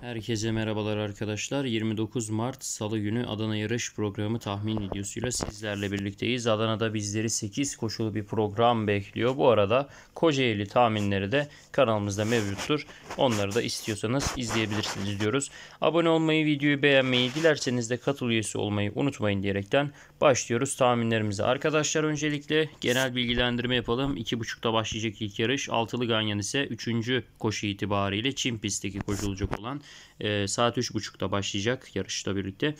Herkese merhabalar arkadaşlar. 29 Mart Salı günü Adana Yarış Programı tahmin videosuyla sizlerle birlikteyiz. Adana'da bizleri 8 koşulu bir program bekliyor. Bu arada Kocaeli tahminleri de kanalımızda mevcuttur. Onları da istiyorsanız izleyebilirsiniz diyoruz. Abone olmayı, videoyu beğenmeyi, dilerseniz de katıl üyesi olmayı unutmayın diyerekten başlıyoruz tahminlerimize. Arkadaşlar öncelikle genel bilgilendirme yapalım. 2.30'da başlayacak ilk yarış. Altılı Ganyan ise 3. koşu itibariyle Çin pistteki koşulacak olan e, saat 3.30'da başlayacak yarışla birlikte.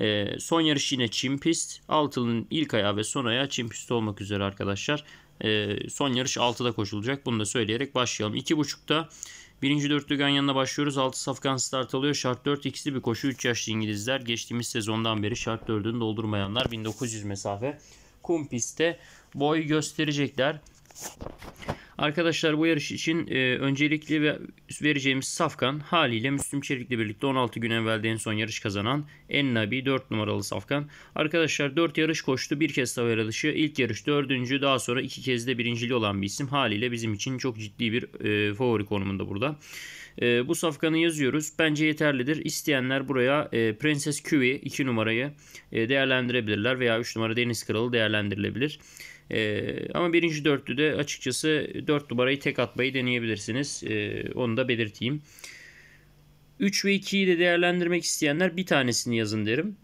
E, son yarış yine çim pist. Altılının ilk ayağı ve son ayağı çim pist olmak üzere arkadaşlar. E, son yarış 6'da koşulacak. Bunu da söyleyerek başlayalım. 2.30'da Birinci dörtlü yanına başlıyoruz. 6 safkan start alıyor. Şart 4 ikisi bir koşu 3 yaşlı İngilizler. Geçtiğimiz sezondan beri şart 4'ünü doldurmayanlar 1900 mesafe kum pistte boy gösterecekler. Arkadaşlar bu yarış için e, öncelikli ve vereceğimiz safkan haliyle Müslüm Çelik'le birlikte 16 gün evvelde en son yarış kazanan Ennabi 4 numaralı safkan. Arkadaşlar 4 yarış koştu. Bir kez tavera dışı. İlk yarış 4. daha sonra 2 kez de birincili olan bir isim. Haliyle bizim için çok ciddi bir e, favori konumunda burada. E, bu safkanı yazıyoruz. Bence yeterlidir. isteyenler buraya e, Prenses Kiwi 2 numarayı e, değerlendirebilirler veya 3 numara Deniz Kralı değerlendirilebilir. E, ama birinci de açıkçası dört numarayı tek atmayı deneyebilirsiniz. E, onu da belirteyim. 3 ve 2'yi de değerlendirmek isteyenler bir tanesini yazın derim.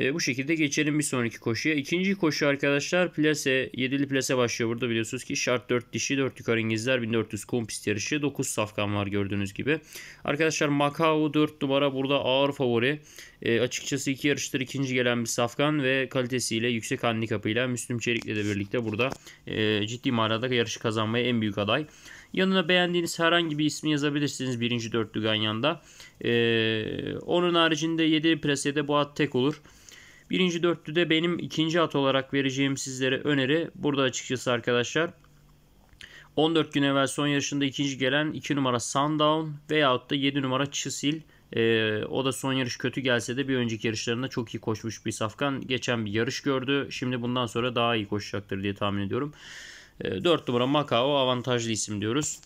E, bu şekilde geçelim bir sonraki koşuya. İkinci koşu arkadaşlar plase yedili plase başlıyor. Burada biliyorsunuz ki şart 4 dişi 4 yukarı İngilizler 1400 kompist yarışı 9 safkan var gördüğünüz gibi. Arkadaşlar Macau 4 numara burada ağır favori. E, açıkçası iki yarıştır ikinci gelen bir safkan ve kalitesiyle yüksek handikapıyla Müslüm Çelik'le de birlikte burada e, ciddi manada yarışı kazanmaya en büyük aday. Yanına beğendiğiniz herhangi bir ismi yazabilirsiniz birinci dörtlü Ganyan'da. Ee, onun haricinde 7 presede Boğat tek olur. Birinci dörtlüde benim ikinci at olarak vereceğim sizlere öneri burada açıkçası arkadaşlar. 14 gün evvel son yarışında ikinci gelen 2 numara Sundown veyahut da 7 numara Chisil. Ee, o da son yarış kötü gelse de bir önceki yarışlarında çok iyi koşmuş bir safkan. Geçen bir yarış gördü. Şimdi bundan sonra daha iyi koşacaktır diye tahmin ediyorum. Ee, 4 numara Macao avantajlı isim diyoruz.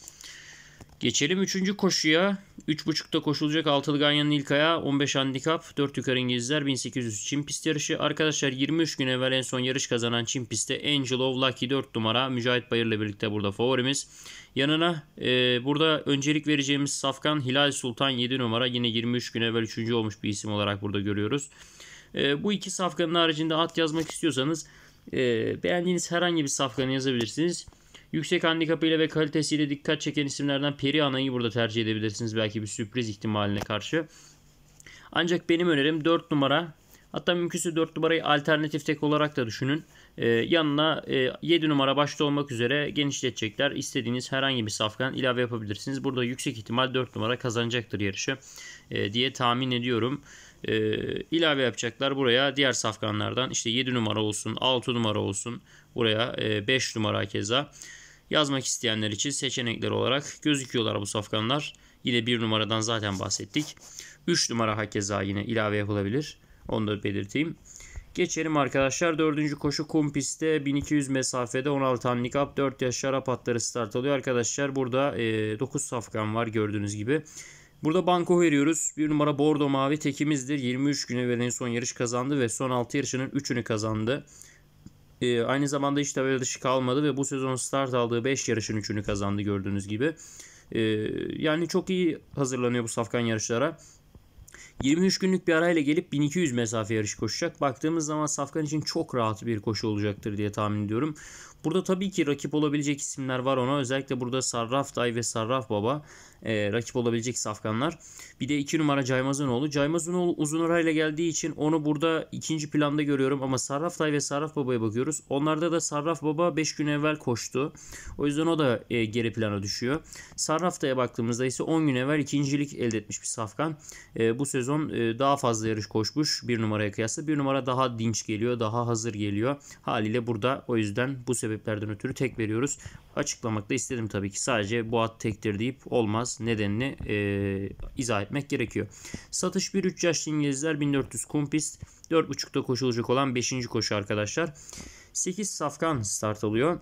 Geçelim 3. koşuya. 3.5'ta koşulacak altılı Ganyan'ın ilk ayağı 15 handikap 4 yukarı İngilizler 1800 Çin pist yarışı. Arkadaşlar 23 gün evvel en son yarış kazanan Çin pistte Angel of Lucky 4 numara Mücahit Bayır'la birlikte burada favorimiz. Yanına e, burada öncelik vereceğimiz Safkan Hilal Sultan 7 numara yine 23 gün evvel 3. olmuş bir isim olarak burada görüyoruz. E, bu iki safkanın haricinde at yazmak istiyorsanız e, beğendiğiniz herhangi bir safkanı yazabilirsiniz. Yüksek handikapıyla ve kalitesiyle dikkat çeken isimlerden Peri Ana'yı burada tercih edebilirsiniz belki bir sürpriz ihtimaline karşı. Ancak benim önerim 4 numara hatta mümkünse 4 numarayı alternatif tek olarak da düşünün. Ee, yanına e, 7 numara başta olmak üzere genişletecekler. İstediğiniz herhangi bir safkan ilave yapabilirsiniz. Burada yüksek ihtimal 4 numara kazanacaktır yarışı e, diye tahmin ediyorum e, ilave yapacaklar buraya diğer safkanlardan işte 7 numara olsun 6 numara olsun Buraya 5 e, numara keza yazmak isteyenler için seçenekler olarak gözüküyorlar bu safkanlar. Yine 1 numaradan zaten bahsettik. 3 numara hakeza yine ilave yapılabilir. Onu da belirteyim. Geçelim arkadaşlar. Dördüncü koşu kum pistte 1200 mesafede 16 anlik up 4 yaş şarap atları start alıyor. Arkadaşlar burada e, 9 safkan var gördüğünüz gibi. Burada banko veriyoruz. Bir numara bordo mavi tekimizdir. 23 güne verilen son yarış kazandı ve son 6 yarışının 3'ünü kazandı. E, aynı zamanda hiç tabela dışı kalmadı ve bu sezon start aldığı 5 yarışın 3'ünü kazandı gördüğünüz gibi. E, yani çok iyi hazırlanıyor bu safkan yarışlara. 23 günlük bir arayla gelip 1200 mesafe yarış koşacak. Baktığımız zaman Safkan için çok rahat bir koşu olacaktır diye tahmin ediyorum. Burada tabii ki rakip olabilecek isimler var ona. Özellikle burada Sarraf Day ve Sarraf Baba e, rakip olabilecek safkanlar. Bir de 2 numara Caymazanoğlu. Caymazanoğlu uzun arayla geldiği için onu burada ikinci planda görüyorum ama Sarraf Day ve Sarraf Baba'ya bakıyoruz. Onlarda da Sarraf Baba 5 gün evvel koştu. O yüzden o da e, geri plana düşüyor. Sarraf Day'a baktığımızda ise 10 gün evvel ikincilik elde etmiş bir safkan. E, bu sezon e, daha fazla yarış koşmuş bir numaraya kıyasla. Bir numara daha dinç geliyor, daha hazır geliyor. Haliyle burada o yüzden bu sezon sebeplerden ötürü tek veriyoruz. Açıklamak da istedim tabii ki sadece bu ad tektir deyip olmaz nedenini e, izah etmek gerekiyor. Satış 1-3 yaşlı İngilizler 1400 kumpist 4.5'da koşulacak olan 5. koşu arkadaşlar. 8 safkan start alıyor.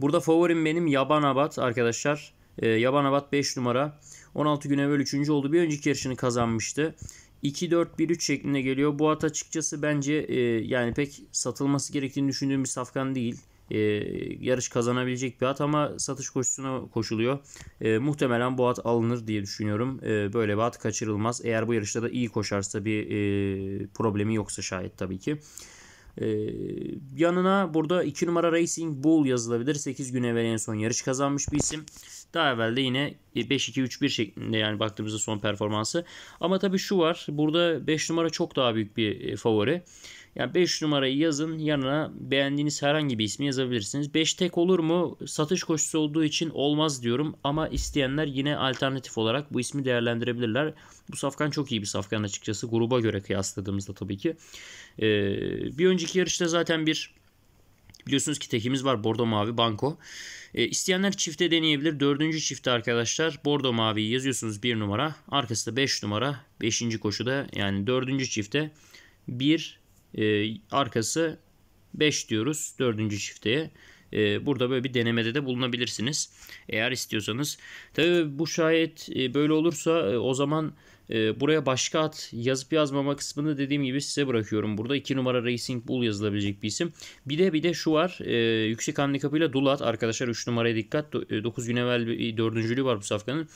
Burada favorim benim Yaban Abat arkadaşlar. E, Yaban Abat 5 numara. 16 gün evvel 3. oldu. Bir önceki yarışını kazanmıştı. 2-4-1-3 şeklinde geliyor. Bu at açıkçası bence e, yani pek satılması gerektiğini düşündüğüm bir safkan değil. E, yarış kazanabilecek bir at ama satış koşusuna koşuluyor. E, muhtemelen bu at alınır diye düşünüyorum. E, böyle bir at kaçırılmaz. Eğer bu yarışta da iyi koşarsa bir e, problemi yoksa şayet tabii ki. Ee, yanına burada 2 numara Racing Bull yazılabilir. 8 gün evvel en son yarış kazanmış bir isim. Daha evvel de yine 5-2-3-1 şeklinde yani baktığımızda son performansı. Ama tabii şu var. Burada 5 numara çok daha büyük bir e, favori. Yani 5 numarayı yazın yanına beğendiğiniz herhangi bir ismi yazabilirsiniz. 5 tek olur mu? Satış koşusu olduğu için olmaz diyorum ama isteyenler yine alternatif olarak bu ismi değerlendirebilirler. Bu safkan çok iyi bir safkan açıkçası gruba göre kıyasladığımızda tabii ki. Ee, bir önceki yarışta zaten bir Biliyorsunuz ki tekimiz var bordo mavi banko. E, isteyenler çifte deneyebilir. Dördüncü çifte arkadaşlar bordo maviyi yazıyorsunuz bir numara. Arkası da beş numara. Beşinci koşuda yani dördüncü çifte bir ee, arkası 5 diyoruz dördüncü çifteye. Ee, burada böyle bir denemede de bulunabilirsiniz. Eğer istiyorsanız. tabii bu şayet e, böyle olursa e, o zaman e, buraya başka at yazıp yazmama kısmını dediğim gibi size bırakıyorum. Burada 2 numara Racing Bull yazılabilecek bir isim. Bir de bir de şu var. E, yüksek handikapıyla Dulat. Arkadaşlar 3 numaraya dikkat. 9 gün evvel 4.lüğü var bu safkanın.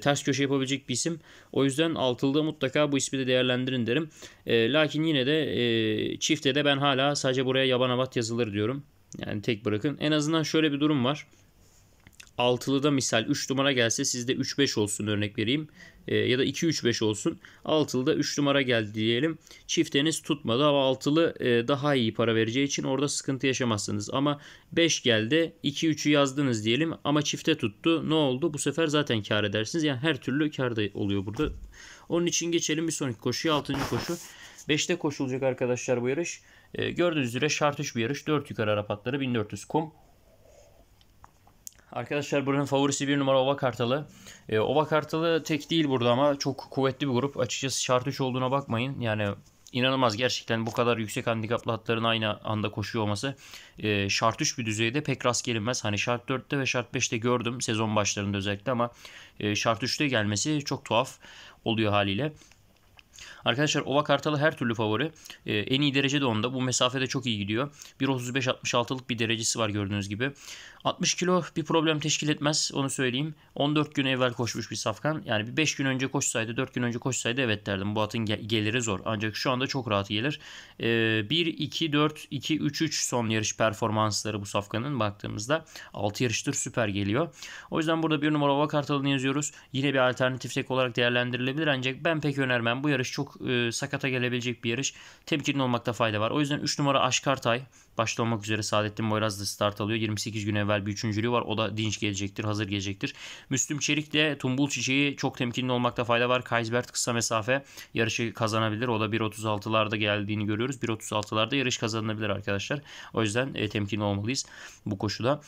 ters köşe yapabilecek bir isim. O yüzden altılıda mutlaka bu ismi de değerlendirin derim. lakin yine de e, çifte de ben hala sadece buraya yaban avat yazılır diyorum. Yani tek bırakın. En azından şöyle bir durum var. Altılıda misal 3 numara gelse sizde 3-5 olsun örnek vereyim. E, ya da 2-3-5 olsun. Altılıda 3 numara geldi diyelim. Çifteniz tutmadı ama altılı e, daha iyi para vereceği için orada sıkıntı yaşamazsınız. Ama 5 geldi 2-3'ü yazdınız diyelim ama çifte tuttu. Ne oldu? Bu sefer zaten kar edersiniz. Yani her türlü kar da oluyor burada. Onun için geçelim bir sonraki koşuya. 6. koşu. 5'te koşulacak arkadaşlar bu yarış. E, gördüğünüz üzere şart bir yarış. 4 yukarı Arap atları 1400 kum. Arkadaşlar buranın favorisi bir numara Ova Kartalı. E, Ova Kartalı tek değil burada ama çok kuvvetli bir grup. Açıkçası şart olduğuna bakmayın. Yani inanılmaz gerçekten bu kadar yüksek handikaplı hatların aynı anda koşuyor olması e, şart bir düzeyde pek rast gelinmez. Hani şart 4'te ve şart 5'te gördüm sezon başlarında özellikle ama e, şart 3'te gelmesi çok tuhaf oluyor haliyle. Arkadaşlar Ova Kartalı her türlü favori. E, en iyi derece de onda. Bu mesafede çok iyi gidiyor. 1.35-66'lık bir derecesi var gördüğünüz gibi. 60 kilo bir problem teşkil etmez onu söyleyeyim. 14 gün evvel koşmuş bir safkan. Yani bir 5 gün önce koşsaydı 4 gün önce koşsaydı evet derdim. Bu atın gel geliri zor. Ancak şu anda çok rahat gelir. E, ee, 1-2-4-2-3-3 son yarış performansları bu safkanın baktığımızda 6 yarıştır süper geliyor. O yüzden burada bir numara Ova Kartalı'nı yazıyoruz. Yine bir alternatif tek olarak değerlendirilebilir ancak ben pek önermem. Bu yarış çok e, sakata gelebilecek bir yarış. Temkinli olmakta fayda var. O yüzden 3 numara Aşkartay başta olmak üzere Saadettin Boyraz da start alıyor. 28 gün evvel bir üçüncülüğü var. O da dinç gelecektir, hazır gelecektir. Müslüm Çelik de Tumbul Çiçeği çok temkinli olmakta fayda var. Kaysbert kısa mesafe yarışı kazanabilir. O da 1.36'larda geldiğini görüyoruz. 1.36'larda yarış kazanabilir arkadaşlar. O yüzden e, temkinli olmalıyız bu koşuda.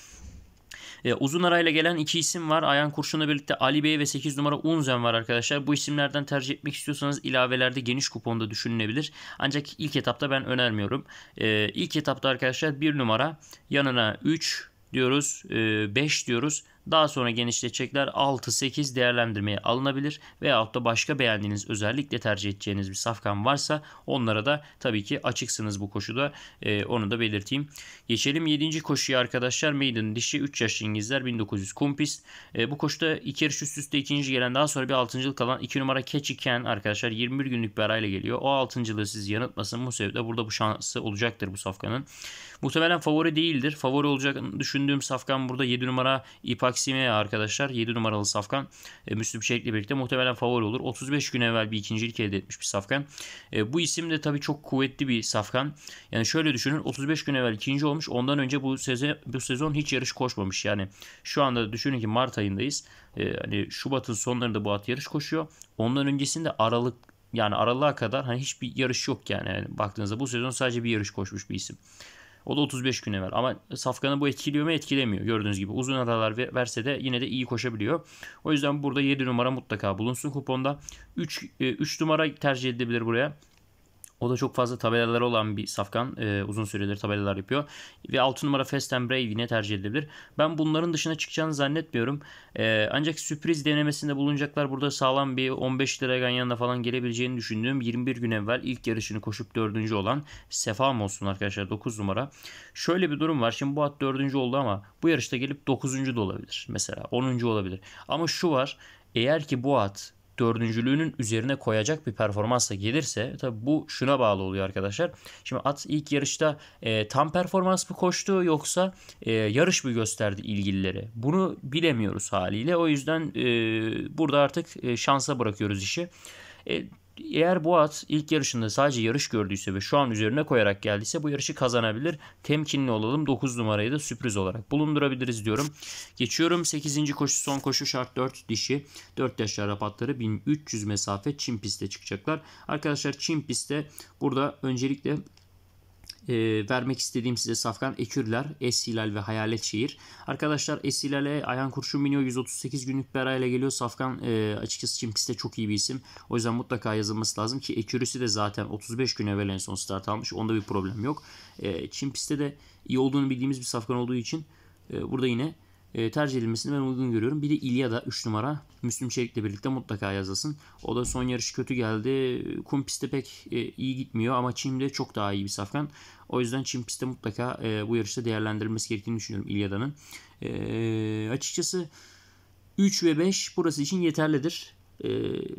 E, uzun arayla gelen iki isim var. Ayhan Kurşun'la birlikte Ali Bey ve 8 numara Unzen var arkadaşlar. Bu isimlerden tercih etmek istiyorsanız ilavelerde geniş kuponda düşünülebilir. Ancak ilk etapta ben önermiyorum. E, ilk etapta arkadaşlar 1 numara yanına 3 diyoruz, 5 e, diyoruz. Daha sonra genişletecekler 6-8 değerlendirmeye alınabilir veyahut da başka beğendiğiniz özellikle tercih edeceğiniz bir safkan varsa onlara da tabii ki açıksınız bu koşuda. E, onu da belirteyim. Geçelim 7. koşuya arkadaşlar. Maiden dişi 3 yaşlı İngilizler 1900 kumpis. E, bu koşuda 2 yarış üst üste 2. gelen daha sonra bir 6. kalan 2 numara keçiken arkadaşlar 21 günlük bir arayla geliyor. O 6. siz yanıltmasın. Bu sebeple burada bu şansı olacaktır bu safkanın. Muhtemelen favori değildir. Favori olacak düşündüğüm safkan burada 7 numara İpak Maxime arkadaşlar 7 numaralı safkan e, Müslüm Çelik'le birlikte muhtemelen favori olur. 35 gün evvel bir ikincilik elde etmiş bir safkan. E, bu isim de tabii çok kuvvetli bir safkan. Yani şöyle düşünün 35 gün evvel ikinci olmuş. Ondan önce bu sezon, bu sezon hiç yarış koşmamış. Yani şu anda düşünün ki Mart ayındayız. E, hani Şubat'ın sonlarında bu at yarış koşuyor. Ondan öncesinde Aralık yani aralığa kadar hani hiçbir yarış yok yani. yani baktığınızda bu sezon sadece bir yarış koşmuş bir isim. O da 35 güne ver. Ama safkanı bu etkiliyor mu? Etkilemiyor. Gördüğünüz gibi uzun aralar verse de yine de iyi koşabiliyor. O yüzden burada 7 numara mutlaka bulunsun kuponda. 3, 3 e, numara tercih edilebilir buraya. O da çok fazla tabelaları olan bir safkan. E, uzun süredir tabelalar yapıyor. Ve 6 numara Fast and Brave yine tercih edilebilir. Ben bunların dışına çıkacağını zannetmiyorum. E, ancak sürpriz denemesinde bulunacaklar. Burada sağlam bir 15 lira ganyanla falan gelebileceğini düşündüğüm 21 gün evvel ilk yarışını koşup 4. olan Sefam olsun arkadaşlar 9 numara. Şöyle bir durum var. Şimdi bu at 4. oldu ama bu yarışta gelip 9. da olabilir. Mesela 10. olabilir. Ama şu var. Eğer ki bu at dördüncülüğünün üzerine koyacak bir performansla gelirse e, tabi bu şuna bağlı oluyor arkadaşlar. Şimdi at ilk yarışta e, tam performans mı koştu yoksa e, yarış mı gösterdi ilgilileri? Bunu bilemiyoruz haliyle. O yüzden e, burada artık e, şansa bırakıyoruz işi. E, eğer bu at ilk yarışında sadece yarış gördüyse ve şu an üzerine koyarak geldiyse bu yarışı kazanabilir. Temkinli olalım. 9 numarayı da sürpriz olarak bulundurabiliriz diyorum. Geçiyorum 8. koşu son koşu şart 4 dişi. 4 yaş Arap atları 1300 mesafe çim pistte çıkacaklar. Arkadaşlar çim pistte burada öncelikle e, vermek istediğim size Safkan Ekürler, Es Hilal ve Hayalet Şehir. Arkadaşlar Es Hilal'e Ayhan Kurşun biniyor. 138 günlük bir arayla geliyor. Safkan e, açıkçası Çimpis'te çok iyi bir isim. O yüzden mutlaka yazılması lazım ki Ekürüsü de zaten 35 gün evvel en son start almış. Onda bir problem yok. E, Çimpis'te de iyi olduğunu bildiğimiz bir Safkan olduğu için e, burada yine e, tercih edilmesini ben uygun görüyorum. Bir de İlyada 3 numara Müslüm Çelik'le birlikte mutlaka yazılsın. O da son yarışı kötü geldi. Kum pistte pek e, iyi gitmiyor ama Çim'de çok daha iyi bir safkan. O yüzden Çim pistte mutlaka e, bu yarışta değerlendirilmesi gerektiğini düşünüyorum İlyada'nın. E, açıkçası 3 ve 5 burası için yeterlidir. Ee,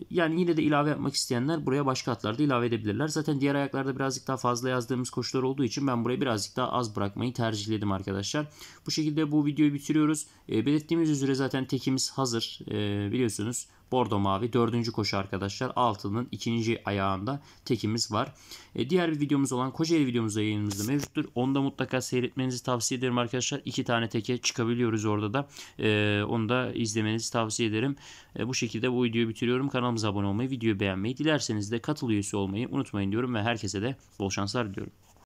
yani yine de ilave yapmak isteyenler buraya başka hatlarda ilave edebilirler. Zaten diğer ayaklarda birazcık daha fazla yazdığımız koşular olduğu için ben buraya birazcık daha az bırakmayı tercihledim arkadaşlar. Bu şekilde bu videoyu bitiriyoruz. Ee, belirttiğimiz üzere zaten tekimiz hazır ee, biliyorsunuz. Bordo mavi dördüncü koşu arkadaşlar. Altının ikinci ayağında tekimiz var. E, diğer bir videomuz olan Kocaeli videomuz yayınımızda mevcuttur. Onu da mutlaka seyretmenizi tavsiye ederim arkadaşlar. İki tane teke çıkabiliyoruz orada da. E, onu da izlemenizi tavsiye ederim. E, bu şekilde bu videoyu bitiriyorum. Kanalımıza abone olmayı, videoyu beğenmeyi, dilerseniz de katıl üyesi olmayı unutmayın diyorum ve herkese de bol şanslar diliyorum.